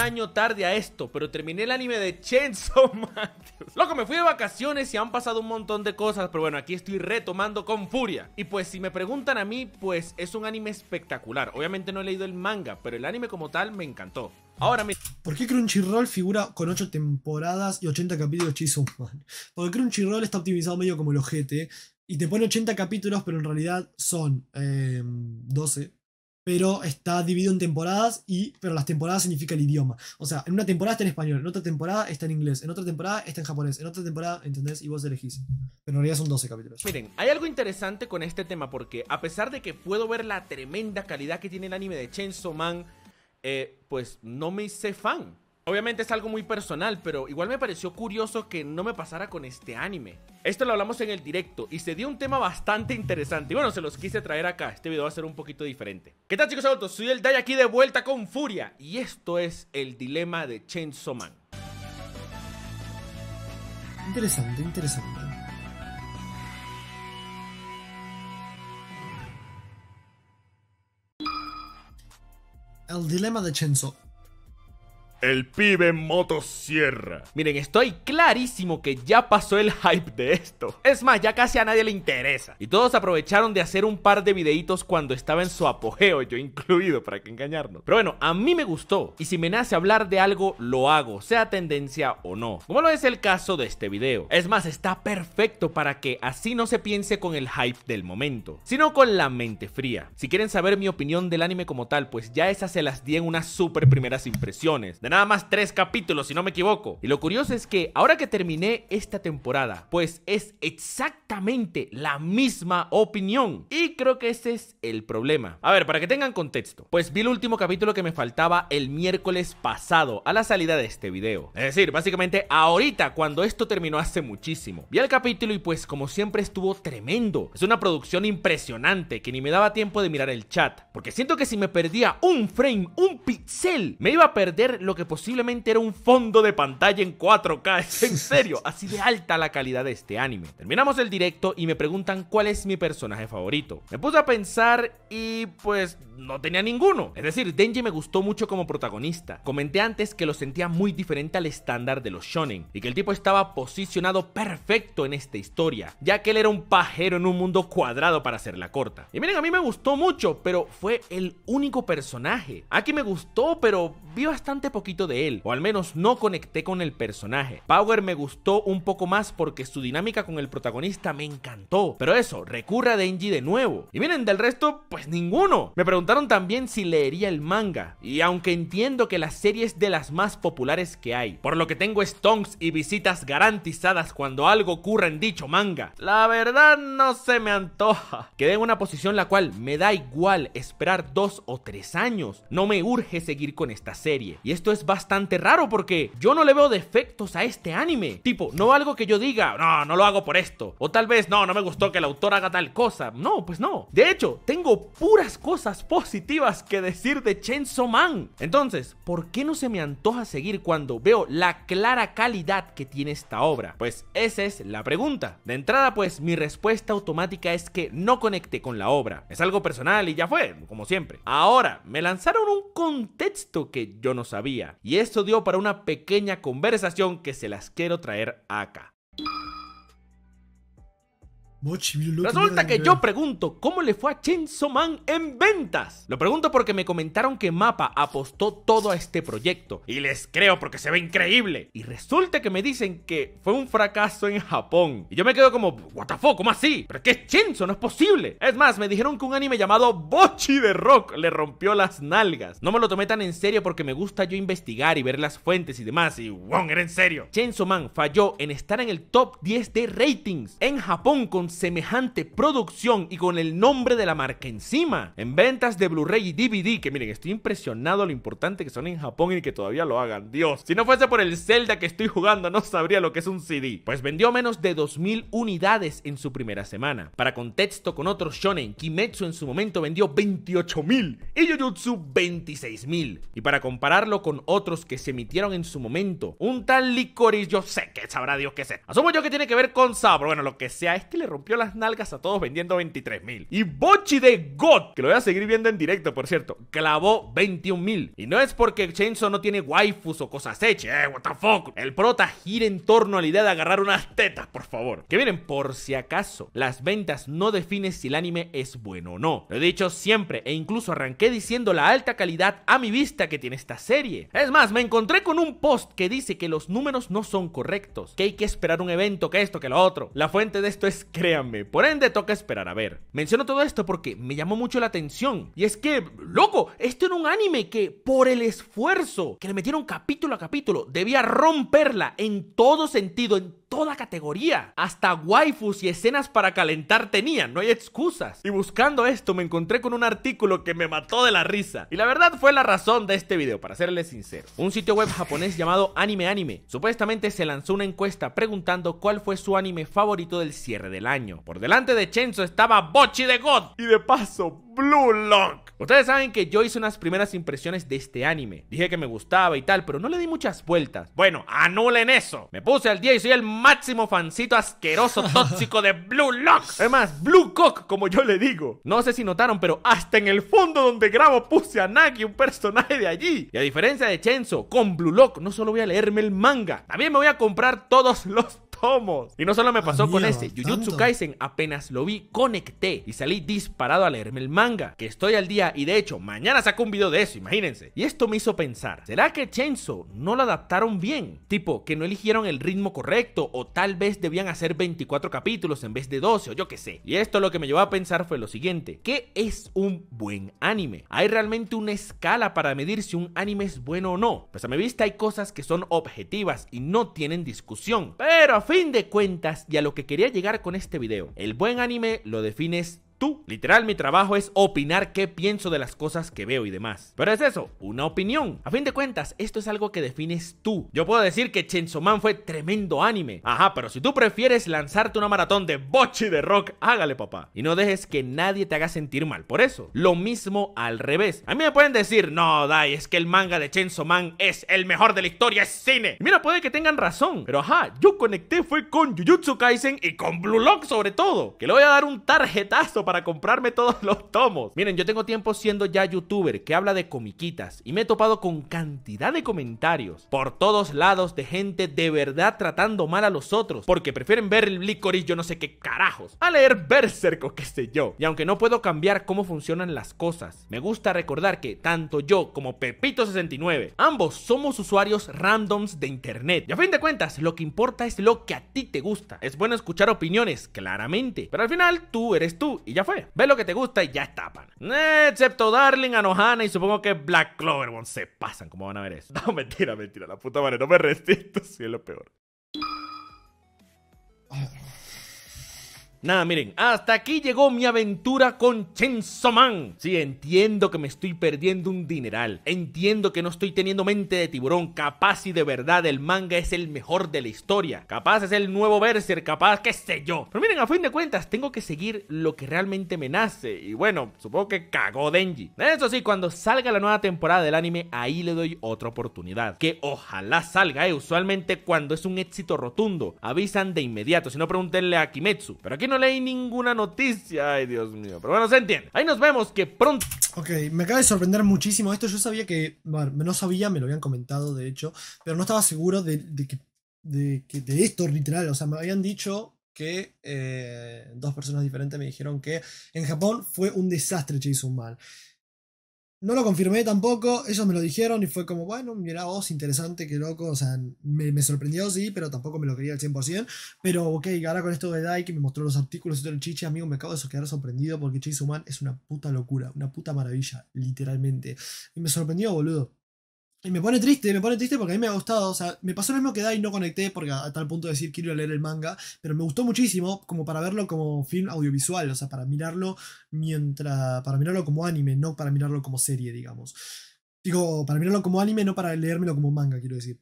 año tarde a esto, pero terminé el anime de Chainsaw Man. Loco, me fui de vacaciones y han pasado un montón de cosas, pero bueno, aquí estoy retomando con furia. Y pues si me preguntan a mí, pues es un anime espectacular. Obviamente no he leído el manga, pero el anime como tal me encantó. Ahora mismo. ¿Por qué Crunchyroll figura con 8 temporadas y 80 capítulos Chainsaw Man? Porque Crunchyroll está optimizado medio como el ojete y te pone 80 capítulos, pero en realidad son eh, 12 pero está dividido en temporadas y pero las temporadas significa el idioma. O sea, en una temporada está en español, en otra temporada está en inglés, en otra temporada está en japonés, en otra temporada, ¿entendés? Y vos elegís. Pero en realidad son 12 capítulos. Miren, hay algo interesante con este tema porque a pesar de que puedo ver la tremenda calidad que tiene el anime de Chainsaw Man, eh, pues no me hice fan. Obviamente es algo muy personal, pero igual me pareció curioso que no me pasara con este anime. Esto lo hablamos en el directo y se dio un tema bastante interesante. Y bueno, se los quise traer acá. Este video va a ser un poquito diferente. ¿Qué tal chicos adultos? Soy el Dai aquí de vuelta con furia. Y esto es el dilema de Chainsaw Man. Interesante, interesante. El dilema de Chainsaw el pibe motosierra. Miren, estoy clarísimo que ya pasó el hype de esto. Es más, ya casi a nadie le interesa. Y todos aprovecharon de hacer un par de videitos cuando estaba en su apogeo, yo incluido, para que engañarnos. Pero bueno, a mí me gustó. Y si me nace hablar de algo, lo hago, sea tendencia o no. Como lo es el caso de este video. Es más, está perfecto para que así no se piense con el hype del momento, sino con la mente fría. Si quieren saber mi opinión del anime como tal, pues ya esas se las di en unas super primeras impresiones nada más tres capítulos, si no me equivoco. Y lo curioso es que ahora que terminé esta temporada, pues es exactamente la misma opinión. Y creo que ese es el problema. A ver, para que tengan contexto, pues vi el último capítulo que me faltaba el miércoles pasado, a la salida de este video. Es decir, básicamente ahorita, cuando esto terminó hace muchísimo. Vi el capítulo y pues como siempre estuvo tremendo. Es una producción impresionante que ni me daba tiempo de mirar el chat. Porque siento que si me perdía un frame, un pixel, me iba a perder lo que posiblemente era un fondo de pantalla en 4K. en serio, así de alta la calidad de este anime. Terminamos el directo y me preguntan cuál es mi personaje favorito. Me puse a pensar y pues no tenía ninguno. Es decir, Denji me gustó mucho como protagonista. Comenté antes que lo sentía muy diferente al estándar de los shonen y que el tipo estaba posicionado perfecto en esta historia, ya que él era un pajero en un mundo cuadrado para hacerla corta. Y miren, a mí me gustó mucho, pero fue el único personaje. Aquí me gustó, pero vi bastante poquito de él, o al menos no conecté con el personaje. Power me gustó un poco más porque su dinámica con el protagonista me encantó, pero eso, recurre a Denji de nuevo. Y miren, del resto, pues ninguno. Me preguntaron también si leería el manga, y aunque entiendo que la serie es de las más populares que hay, por lo que tengo stonks y visitas garantizadas cuando algo ocurra en dicho manga, la verdad no se me antoja. Quedé en una posición la cual me da igual esperar dos o tres años, no me urge seguir con esta serie, y esto es bastante raro porque yo no le veo defectos a este anime. Tipo, no algo que yo diga, no, no lo hago por esto. O tal vez, no, no me gustó que el autor haga tal cosa. No, pues no. De hecho, tengo puras cosas positivas que decir de Chainsaw Man. Entonces, ¿por qué no se me antoja seguir cuando veo la clara calidad que tiene esta obra? Pues esa es la pregunta. De entrada, pues mi respuesta automática es que no conecte con la obra. Es algo personal y ya fue, como siempre. Ahora, me lanzaron un contexto que yo no sabía. Y esto dio para una pequeña conversación que se las quiero traer acá. Resulta que yo pregunto cómo le fue a Chainsaw Man en ventas. Lo pregunto porque me comentaron que Mapa apostó todo a este proyecto y les creo porque se ve increíble. Y resulta que me dicen que fue un fracaso en Japón. Y yo me quedo como, what the fuck, ¿cómo así? Pero es es Chainsaw, no es posible. Es más, me dijeron que un anime llamado Bochi de Rock le rompió las nalgas. No me lo tomé tan en serio porque me gusta yo investigar y ver las fuentes y demás. Y wow, era en serio. Chainsaw Man falló en estar en el top 10 de ratings en Japón con semejante producción y con el nombre de la marca encima. En ventas de Blu-ray y DVD, que miren, estoy impresionado lo importante que son en Japón y que todavía lo hagan. Dios, si no fuese por el Zelda que estoy jugando, no sabría lo que es un CD. Pues vendió menos de 2.000 unidades en su primera semana. Para contexto con otros shonen, Kimetsu en su momento vendió 28.000 y Jujutsu 26.000. Y para compararlo con otros que se emitieron en su momento, un tal Licorice, yo sé que sabrá Dios qué sé. Asumo yo que tiene que ver con Sabro? bueno, lo que sea, es que le rompió rompió las nalgas a todos vendiendo 23 Y Bochi de God, que lo voy a seguir viendo en directo, por cierto, clavó 21 mil. Y no es porque Chainsaw no tiene waifus o cosas hechas, eh, what the fuck. El prota gira en torno a la idea de agarrar unas tetas, por favor. Que miren, por si acaso, las ventas no definen si el anime es bueno o no. Lo he dicho siempre e incluso arranqué diciendo la alta calidad a mi vista que tiene esta serie. Es más, me encontré con un post que dice que los números no son correctos, que hay que esperar un evento, que esto, que lo otro. La fuente de esto es creer por ende, toca esperar a ver. Menciono todo esto porque me llamó mucho la atención. Y es que, loco, esto era un anime que por el esfuerzo que le metieron capítulo a capítulo, debía romperla en todo sentido, en toda categoría. Hasta waifus y escenas para calentar tenían, no hay excusas. Y buscando esto me encontré con un artículo que me mató de la risa. Y la verdad fue la razón de este video, para serles sincero. Un sitio web japonés llamado Anime Anime. Supuestamente se lanzó una encuesta preguntando cuál fue su anime favorito del cierre del año. Por delante de Chenzo estaba Bochi de God. Y de paso, Blue Lock Ustedes saben que yo hice unas primeras impresiones de este anime. Dije que me gustaba y tal, pero no le di muchas vueltas. Bueno, anulen eso. Me puse al día y soy el máximo fancito asqueroso tóxico de Blue Lock. Además, Blue Cock, como yo le digo. No sé si notaron, pero hasta en el fondo donde grabo puse a Nagi, un personaje de allí. Y a diferencia de Chenzo, con Blue Lock no solo voy a leerme el manga, también me voy a comprar todos los y no solo me pasó con este. Jujutsu Kaisen apenas lo vi, conecté y salí disparado a leerme el manga, que estoy al día y de hecho mañana saco un video de eso, imagínense. Y esto me hizo pensar, ¿será que Chainsaw no lo adaptaron bien? Tipo, que no eligieron el ritmo correcto o tal vez debían hacer 24 capítulos en vez de 12 o yo qué sé. Y esto lo que me llevó a pensar fue lo siguiente, ¿qué es un buen anime? ¿Hay realmente una escala para medir si un anime es bueno o no? Pues a mi vista hay cosas que son objetivas y no tienen discusión, pero a fin de cuentas y a lo que quería llegar con este video, el buen anime lo defines Literal, mi trabajo es opinar qué pienso de las cosas que veo y demás. Pero es eso, una opinión. A fin de cuentas, esto es algo que defines tú. Yo puedo decir que Man fue tremendo anime. Ajá, pero si tú prefieres lanzarte una maratón de y de rock, hágale papá. Y no dejes que nadie te haga sentir mal por eso. Lo mismo al revés. A mí me pueden decir, no, Dai, es que el manga de Man es el mejor de la historia, es cine. Y mira, puede que tengan razón, pero ajá, yo conecté fue con Jujutsu Kaisen y con Blue Lock sobre todo. Que le voy a dar un tarjetazo para para comprarme todos los tomos. Miren, yo tengo tiempo siendo ya youtuber que habla de comiquitas y me he topado con cantidad de comentarios por todos lados de gente de verdad tratando mal a los otros porque prefieren ver el y yo no sé qué carajos a leer Berserk o qué sé yo. Y aunque no puedo cambiar cómo funcionan las cosas, me gusta recordar que tanto yo como Pepito69, ambos somos usuarios randoms de internet. Y a fin de cuentas, lo que importa es lo que a ti te gusta. Es bueno escuchar opiniones, claramente, pero al final tú eres tú ya fue. Ve lo que te gusta y ya está, pana. Eh, excepto Darling, Anohana y supongo que Black Clover, se pasan. ¿Cómo van a ver eso? No, mentira, mentira. La puta madre, no me resisto. si es lo peor. Nada, miren, hasta aquí llegó mi aventura con Chainsaw Man. Sí, entiendo que me estoy perdiendo un dineral. Entiendo que no estoy teniendo mente de tiburón. Capaz y de verdad el manga es el mejor de la historia. Capaz es el nuevo Berser, capaz, qué sé yo. Pero miren, a fin de cuentas, tengo que seguir lo que realmente me nace. Y bueno, supongo que cagó Denji. Eso sí, cuando salga la nueva temporada del anime, ahí le doy otra oportunidad. Que ojalá salga, eh. Usualmente cuando es un éxito rotundo, avisan de inmediato. Si no, preguntenle a Kimetsu. Pero aquí no leí ninguna noticia. Ay, Dios mío. Pero bueno, se entiende. Ahí nos vemos que pronto. Ok, me acaba de sorprender muchísimo esto. Yo sabía que. Bueno, no sabía, me lo habían comentado, de hecho. Pero no estaba seguro de, que, de, que, de esto, literal. O sea, me habían dicho que eh, dos personas diferentes me dijeron que en Japón fue un desastre Jason no lo confirmé tampoco, ellos me lo dijeron y fue como, bueno, mira vos, interesante, qué loco, o sea, me, sorprendió, sí, pero tampoco me lo quería al 100%, pero ok, ahora con esto de Dai que me mostró los artículos y todo el chiche, amigo, me acabo de quedar sorprendido porque Chase Human es una puta locura, una puta maravilla, literalmente. Y me sorprendió, boludo. Y me pone triste, me pone triste porque a mí me ha gustado. O sea, me pasó lo mismo que y no conecté porque a, a, tal punto de decir quiero leer el manga, pero me gustó muchísimo como para verlo como film audiovisual, o sea, para mirarlo mientras. para mirarlo como anime, no para mirarlo como serie, digamos. Digo, para mirarlo como anime, no para leérmelo como manga, quiero decir.